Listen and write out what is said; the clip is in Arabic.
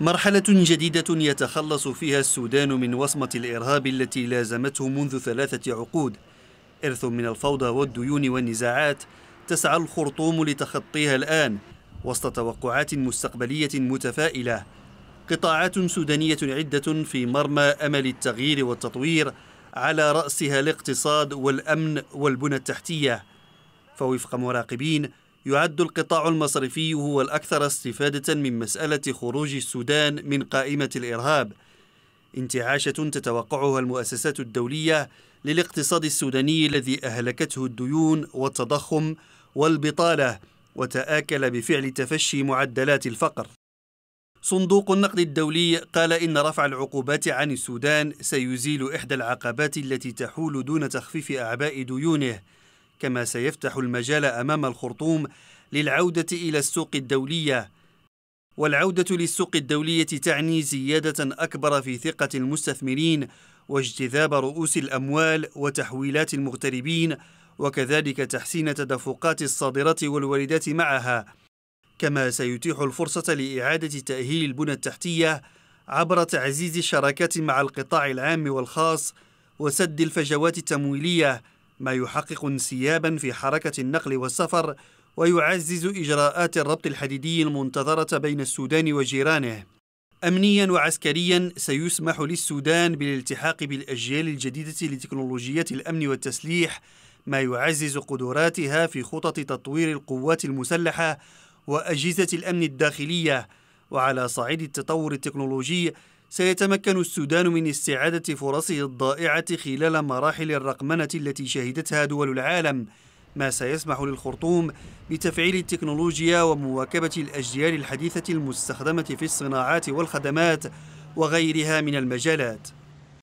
مرحلة جديدة يتخلص فيها السودان من وصمة الإرهاب التي لازمته منذ ثلاثة عقود إرث من الفوضى والديون والنزاعات تسعى الخرطوم لتخطيها الآن وسط توقعات مستقبلية متفائلة قطاعات سودانية عدة في مرمى أمل التغيير والتطوير على رأسها الاقتصاد والأمن والبنى التحتية فوفق مراقبين يعد القطاع المصرفي هو الأكثر استفادة من مسألة خروج السودان من قائمة الإرهاب انتعاشة تتوقعها المؤسسات الدولية للاقتصاد السوداني الذي أهلكته الديون والتضخم والبطالة وتآكل بفعل تفشي معدلات الفقر صندوق النقد الدولي قال إن رفع العقوبات عن السودان سيزيل إحدى العقبات التي تحول دون تخفيف أعباء ديونه كما سيفتح المجال أمام الخرطوم للعودة إلى السوق الدولية والعودة للسوق الدولية تعني زيادة أكبر في ثقة المستثمرين واجتذاب رؤوس الأموال وتحويلات المغتربين وكذلك تحسين تدفقات الصادرات والواردات معها كما سيتيح الفرصة لإعادة تأهيل البنى التحتية عبر تعزيز الشراكات مع القطاع العام والخاص وسد الفجوات التمويلية ما يحقق انسيابا في حركة النقل والسفر ويعزز إجراءات الربط الحديدي المنتظرة بين السودان وجيرانه أمنيا وعسكريا سيسمح للسودان بالالتحاق بالأجيال الجديدة لتكنولوجيات الأمن والتسليح ما يعزز قدراتها في خطط تطوير القوات المسلحة وأجهزة الأمن الداخلية وعلى صعيد التطور التكنولوجي سيتمكن السودان من استعادة فرصه الضائعة خلال مراحل الرقمنة التي شهدتها دول العالم ما سيسمح للخرطوم بتفعيل التكنولوجيا ومواكبة الأجيال الحديثة المستخدمة في الصناعات والخدمات وغيرها من المجالات